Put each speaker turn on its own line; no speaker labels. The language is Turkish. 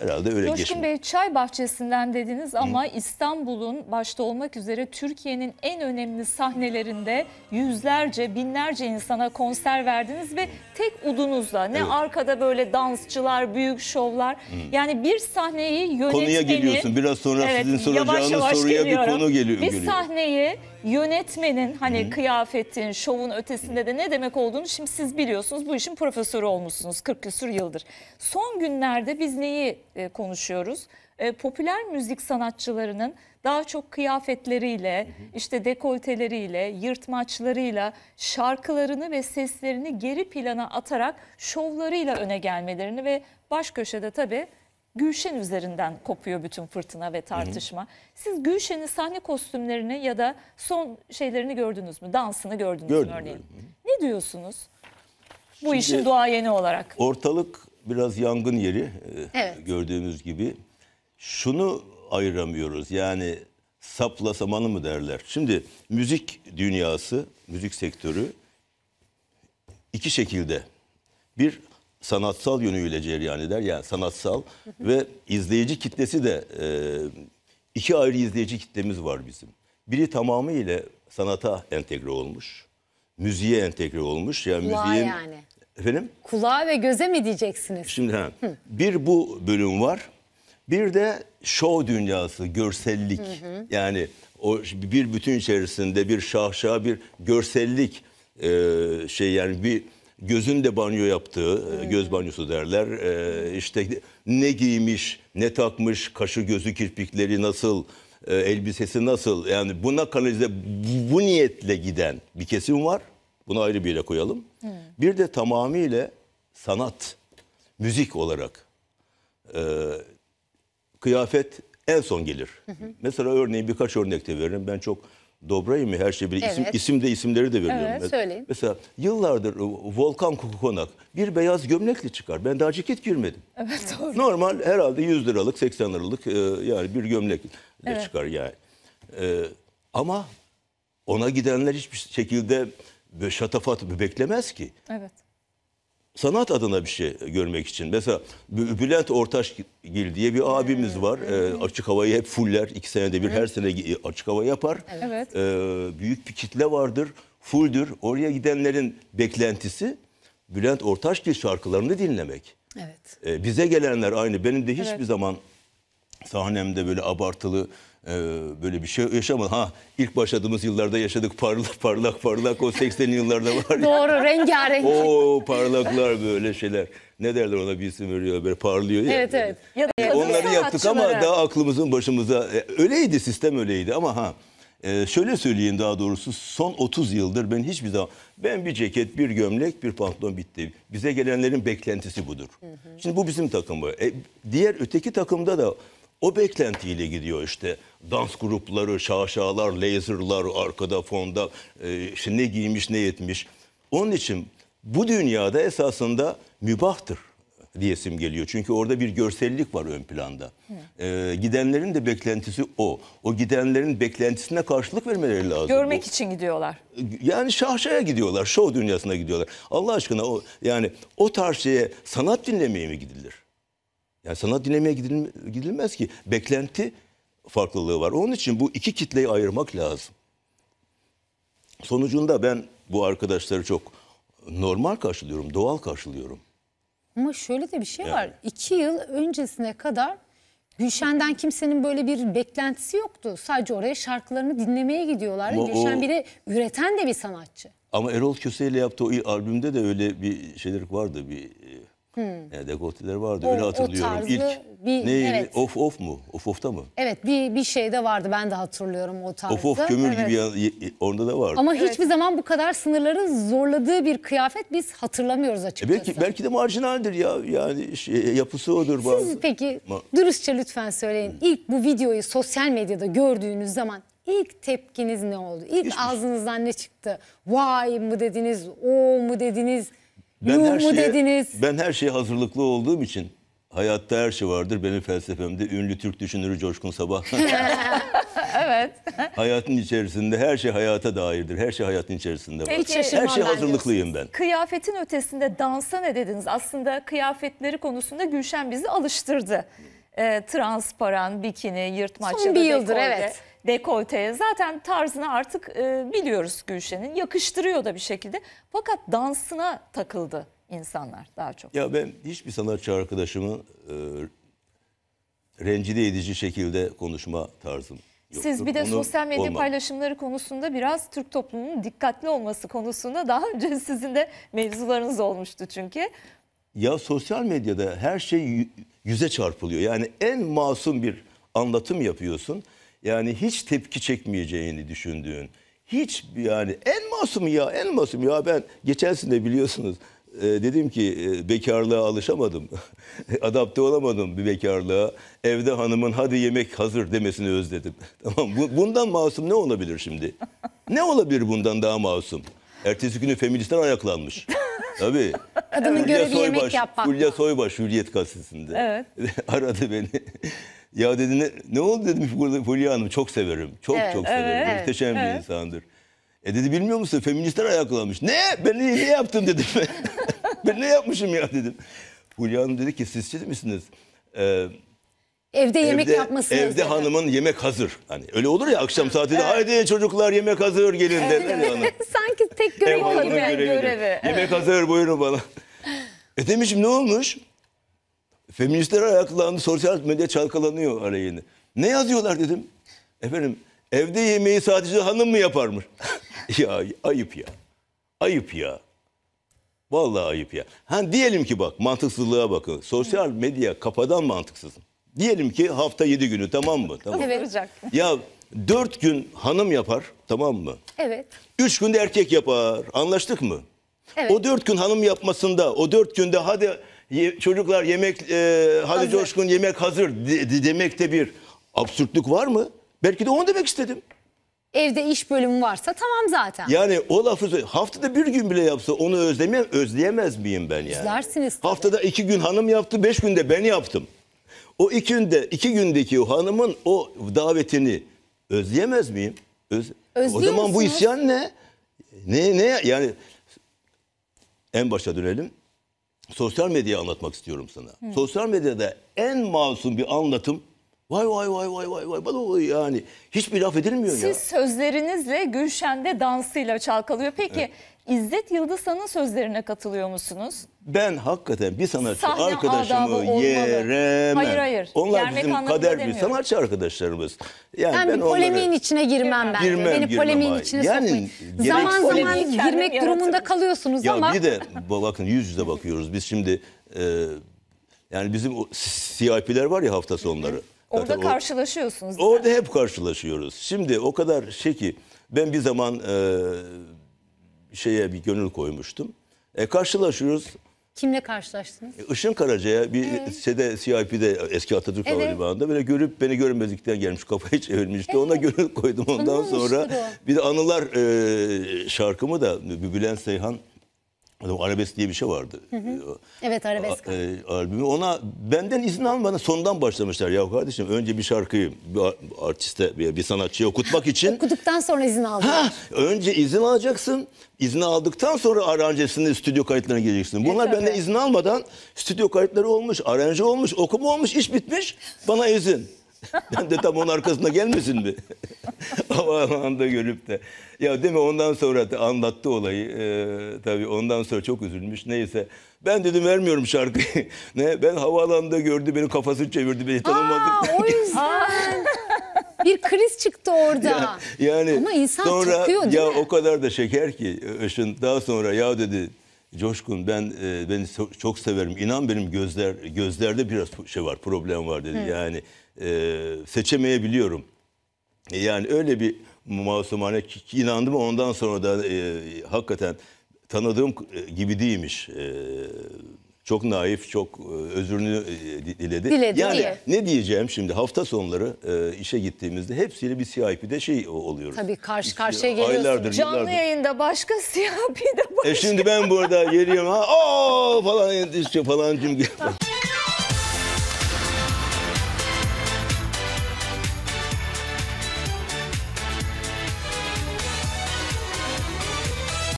Herhalde öyle Coşkun geçmiyor. Bey
çay bahçesinden dediniz ama İstanbul'un başta olmak üzere Türkiye'nin en önemli sahnelerinde yüzlerce binlerce insana konser verdiniz ve tek udunuzla ne Evet. arkada böyle dansçılar büyük şovlar yani bir sahneyi yönetmeni Konuya geliyorsun. Biraz sonra Evet, sizin soracağınız yavaş soruya bir konu geliyor. Bir geliyor. sahneyi yönetmenin hani Hı. kıyafetin, şovun ötesinde de ne demek olduğunu şimdi siz biliyorsunuz. Bu işin profesörü olmuşsunuz 40 küsur yıldır. Son günlerde biz neyi e, konuşuyoruz? E, popüler müzik sanatçılarının daha çok kıyafetleriyle, hı işte dekolteleriyle, yırtmaçlarıyla, şarkılarını ve seslerini geri plana atarak şovlarıyla öne gelmelerini ve baş köşede tabii Gülşen üzerinden kopuyor bütün fırtına ve tartışma. Hı hı. Siz Gülşen'in sahne kostümlerini ya da son şeylerini gördünüz mü? Dansını gördünüz gördüm, mü örneğin? Gördüm. Ne diyorsunuz?
Bu Şimdi, işin duayeni olarak. Ortalık biraz yangın yeri e, evet. gördüğümüz gibi. Şunu ayıramıyoruz yani sapla samanı mı derler. Şimdi müzik dünyası, müzik sektörü iki şekilde. Bir sanatsal yönüyle cereyan eder. Yani sanatsal ve izleyici kitlesi de e, iki ayrı izleyici kitlemiz var bizim. Biri tamamıyla sanata entegre olmuş. Müziğe entegre olmuş. Yani Kulağa müziğin, yani. Efendim?
Kulağa ve göze mi diyeceksiniz?
Şimdi ha, bir bu bölüm var. Bir de show dünyası, görsellik. Hı hı. Yani o bir bütün içerisinde bir şahşa, bir görsellik e, şey yani bir gözün de banyo yaptığı, hmm. göz banyosu derler. E, işte ne giymiş, ne takmış, kaşı gözü kirpikleri nasıl, e, elbisesi nasıl? Yani buna kanalize bu niyetle giden bir kesim var. Bunu ayrı bir yere koyalım. Hmm. Bir de tamamıyla sanat, müzik olarak e, kıyafet en son gelir. Hı Mesela örneğin birkaç örnek de veririm. Ben çok Dobrayım mı her şey bir isim, Evet. isim de isimleri de veriyorum. Evet, söyleyin. Mesela yıllardır ıı, Volkan Kukukonak bir beyaz gömlekle çıkar. Ben daha ceket girmedim.
Evet doğru. Normal
herhalde 100 liralık 80 liralık ıı, yani bir gömlekle çıkar yani. E, ama ona gidenler hiçbir şekilde böyle şatafat beklemez ki. Evet sanat adına bir şey görmek için. Mesela Bülent Ortaşgil diye bir abimiz var. Evet. Ee, açık havayı hep fuller. iki senede bir evet. her sene açık hava yapar. Evet. E, büyük bir kitle vardır. Fulldür. Oraya gidenlerin beklentisi Bülent Ortaşgil şarkılarını dinlemek. Evet. E, bize gelenler aynı. Benim de hiçbir evet. zaman sahnemde böyle abartılı e, böyle bir şey yaşamadım. Ha ilk başladığımız yıllarda yaşadık parlak parlak parlak o 80'li yıllarda var ya.
Doğru rengarenk. O parlaklar
böyle şeyler. Ne derler ona bir isim veriyor böyle parlıyor ya. Evet
evet. Ya da kadın Onları yaptık ama daha
aklımızın başımıza e, öyleydi sistem öyleydi ama ha. Ee, şöyle söyleyeyim daha doğrusu son 30 yıldır ben hiçbir zaman ben bir ceket, bir gömlek, bir pantolon bitti. Bize gelenlerin beklentisi budur. Hı hı. Şimdi bu bizim takımı. E, diğer öteki takımda da o beklentiyle gidiyor işte. Dans grupları, şaşalar, laserlar arkada fonda e, işte ne giymiş ne etmiş. Onun için bu dünyada esasında mübahtır diyesim geliyor. Çünkü orada bir görsellik var ön planda. Ee, gidenlerin de beklentisi o. O gidenlerin beklentisine karşılık vermeleri lazım. Görmek bu.
için gidiyorlar.
Yani şahşaya gidiyorlar, şov dünyasına gidiyorlar. Allah aşkına o yani o tarz şeye sanat dinlemeye mi gidilir? Yani sanat dinlemeye gidilmez ki. Beklenti farklılığı var. Onun için bu iki kitleyi ayırmak lazım. Sonucunda ben bu arkadaşları çok normal karşılıyorum, doğal karşılıyorum.
Ama şöyle de bir şey yani. var. İki yıl öncesine kadar Gülşen'den kimsenin böyle bir beklentisi yoktu. Sadece oraya şarkılarını dinlemeye gidiyorlar. Ama Gülşen o... bir de üreten de bir sanatçı.
Ama Erol Köse ile yaptığı o albümde de öyle bir şeyler vardı. Bir e, Hmm. Yani dekolteleri vardı o, öyle hatırlıyorum. O İlk, bir, neydi? Evet. Of of mu? Of of'ta mı?
Evet bir, bir şey de vardı ben de hatırlıyorum o tarzı. Of of kömür evet. gibi
ya, orada da vardı. Ama
evet. hiçbir zaman bu kadar sınırları zorladığı bir kıyafet biz hatırlamıyoruz açıkçası. E
belki, belki de marjinaldir ya yani şey, e, yapısı odur. Siz bazı.
peki Ma dürüstçe lütfen söyleyin. Hmm. İlk bu videoyu sosyal medyada gördüğünüz zaman ilk tepkiniz ne oldu? İlk Hiçbir. Şey. ağzınızdan ne çıktı? Vay mı dediniz, o mu dediniz?
Ben her mu şeye, dediniz? Ben her şeye hazırlıklı olduğum için hayatta her şey vardır. Benim felsefemde ünlü Türk düşünürü Coşkun Sabah. evet. Hayatın içerisinde her şey hayata dairdir. Her şey hayatın içerisinde var. Hiç her şey hazırlıklıyım ben.
Kıyafetin ötesinde dansa ne dediniz? Aslında kıyafetleri konusunda Gülşen bizi alıştırdı. Ee, transparan, bikini, yırtmaç Son ya da bir yıldır dekolde. evet dekolteye. Zaten tarzını artık e, biliyoruz Gülşen'in. Yakıştırıyor da bir şekilde. Fakat dansına takıldı insanlar daha çok. Ya ben
hiçbir sanatçı arkadaşımı e, rencide edici şekilde konuşma tarzım yoktur. Siz bir de Bunu sosyal medya olmam.
paylaşımları konusunda biraz Türk toplumunun dikkatli olması konusunda daha önce sizin de mevzularınız olmuştu çünkü.
Ya sosyal medyada her şey yüze çarpılıyor. Yani en masum bir anlatım yapıyorsun yani hiç tepki çekmeyeceğini düşündüğün hiç yani en masum ya en masum ya ben geçen sene biliyorsunuz e, dedim ki e, bekarlığa alışamadım. Adapte olamadım bir bekarlığa. Evde hanımın hadi yemek hazır demesini özledim. tamam bu, bundan masum ne olabilir şimdi? ne olabilir bundan daha masum? Ertesi günü feministler ayaklanmış. Tabii.
Kadının görevi yemek yapmak. Hülya
Soybaş Hürriyet gazetesinde. Evet. Aradı beni. Ya dedi ne, ne oldu dedim Fulya Hanım çok severim. Çok evet, çok severim. Evet, Muhteşem evet. bir insandır. E dedi bilmiyor musun feministler ayaklanmış. Ne? Ben ne, ne yaptım dedim. ben ne yapmışım ya dedim. Fulya Hanım dedi ki siz siz şey misiniz? Ee,
Evde yemek evde, yapmasını Evde istedim.
hanımın yemek hazır. Hani öyle olur ya akşam saatinde evet. haydi çocuklar yemek hazır gelin evet. derler hanım.
Sanki tek görevi. görevi. Yemek evet.
hazır buyurun bana. E demişim ne olmuş? Feministler ayaklandı, sosyal medya çalkalanıyor aleyhine. Ne yazıyorlar dedim. Efendim evde yemeği sadece hanım mı yaparmış? ya ayıp ya. Ayıp ya. Vallahi ayıp ya. Ha diyelim ki bak mantıksızlığa bakın. Sosyal medya kafadan mantıksız. Diyelim ki hafta yedi günü tamam mı? Tamam. Evet. Ya dört gün hanım yapar tamam mı? Evet. Üç günde erkek yapar. Anlaştık mı? Evet. O dört gün hanım yapmasında o dört günde hadi ye, çocuklar yemek e, hadi hazır. coşkun yemek hazır de, de, demekte bir absürtlük var mı? Belki de onu demek istedim.
Evde iş bölümü varsa tamam zaten.
Yani o lafı haftada bir gün bile yapsa onu özlemem, özleyemez miyim ben yani? Üzlersiniz Haftada iki gün hanım yaptı, beş günde ben yaptım. O iki günde, iki gündeki o hanımın o davetini özleyemez miyim? Öz, Özlüyor o zaman bu isyan ne? Ne ne yani en başa dönelim sosyal medyayı anlatmak istiyorum sana. Hı. Sosyal medyada en masum bir anlatım Vay vay vay vay vay vay yani hiçbir laf edilmiyor Siz ya. Siz
sözlerinizle Gülşen'de dansıyla çalkalıyor. Peki evet. İzzet Yıldızhan'ın sözlerine katılıyor musunuz?
Ben hakikaten bir sanatçı Sahne arkadaşımı yeremem. Hayır hayır. Onlar Yermek bizim kader bir sanatçı arkadaşlarımız. Yani ben, ben polemiğin onları...
içine girmem ben.
Girmem, Beni girmem polemiğin içine yani, sokmayın. Zaman zaman girmek
durumunda kalıyorsunuz ya ama. Bir de
bakın yüz yüze bakıyoruz. Biz şimdi e, yani bizim CIP'ler var ya hafta sonları. Orada
karşılaşıyorsunuz.
Orada hep karşılaşıyoruz. Şimdi o kadar şey ki ben bir zaman e, şeye bir gönül koymuştum. E, karşılaşıyoruz.
Kimle karşılaştınız? E,
Işın Karaca'ya bir ee? şeyde CIP'de e, eski Atatürk evet. Havalimanı'nda böyle görüp beni görmezlikten gelmiş kafayı çevirmişti. Evet. Ona gönül koydum ondan Tanımamıştır sonra. O. Bir de Anılar e, şarkımı da Bülent Seyhan Hani o arabesk diye bir şey vardı. Hı hı. Ee,
evet arabesk.
A, e, albümü ona benden izin almadan sondan başlamışlar. Ya kardeşim önce bir şarkıyı bir artiste bir, bir sanatçıya okutmak için. Okuduktan sonra izin aldılar. önce izin alacaksın. İzin aldıktan sonra aranjesini stüdyo kayıtlarına gireceksin. Bunlar evet, benden evet. izin almadan stüdyo kayıtları olmuş, aranje olmuş, okuma olmuş, iş bitmiş. Bana izin. ben de tam onun arkasına gelmesin mi? Havaalanında görüp de. Ya değil mi ondan sonra da anlattı olayı. Ee, tabii ondan sonra çok üzülmüş. Neyse. Ben dedim vermiyorum şarkıyı. ne? Ben havaalanında gördü beni kafasını çevirdi beni tanımadık.
Aa, o yüzden. bir kriz çıktı orada. Ya,
yani Ama insan sonra, çıkıyor değil ya mi? o kadar da şeker ki Işın daha sonra ya dedi Coşkun ben e, beni çok severim. İnan benim gözler gözlerde biraz şey var, problem var dedi. Hı. Yani e, seçemeyebiliyorum. E, yani öyle bir masumane inandım ondan sonra da e, hakikaten tanıdığım e, gibi değilmiş. E, çok naif, çok e, özrünü e, diledi. diledi yani iyi. ne diyeceğim şimdi hafta sonları e, işe gittiğimizde hepsiyle bir CIP'de şey oluyoruz.
Tabii karşı karşıya işte, geliyorsun. Aylardır, Canlı yıllardır. yayında başka CIP'de e başka. E şimdi
ben burada geliyorum ha o falan işte falan cimgi.